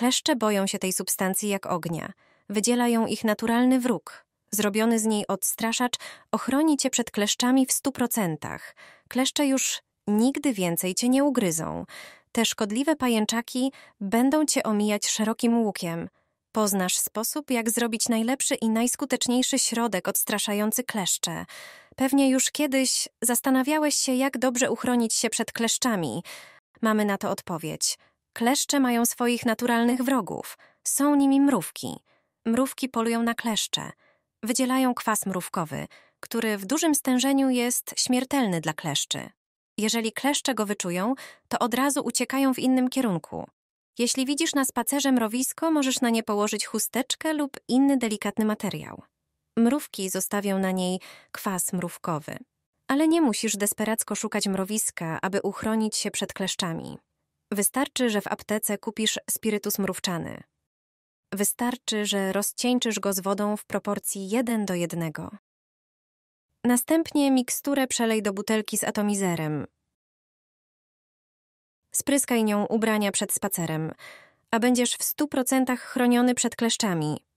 Kleszcze boją się tej substancji jak ognia. Wydziela ją ich naturalny wróg. Zrobiony z niej odstraszacz ochroni cię przed kleszczami w stu procentach. Kleszcze już nigdy więcej cię nie ugryzą. Te szkodliwe pajęczaki będą cię omijać szerokim łukiem. Poznasz sposób, jak zrobić najlepszy i najskuteczniejszy środek odstraszający kleszcze. Pewnie już kiedyś zastanawiałeś się, jak dobrze uchronić się przed kleszczami. Mamy na to odpowiedź – Kleszcze mają swoich naturalnych wrogów. Są nimi mrówki. Mrówki polują na kleszcze. Wydzielają kwas mrówkowy, który w dużym stężeniu jest śmiertelny dla kleszczy. Jeżeli kleszcze go wyczują, to od razu uciekają w innym kierunku. Jeśli widzisz na spacerze mrowisko, możesz na nie położyć chusteczkę lub inny delikatny materiał. Mrówki zostawią na niej kwas mrówkowy. Ale nie musisz desperacko szukać mrowiska, aby uchronić się przed kleszczami. Wystarczy, że w aptece kupisz spirytus mrówczany. Wystarczy, że rozcieńczysz go z wodą w proporcji 1 do 1. Następnie miksturę przelej do butelki z atomizerem. Spryskaj nią ubrania przed spacerem, a będziesz w 100% chroniony przed kleszczami.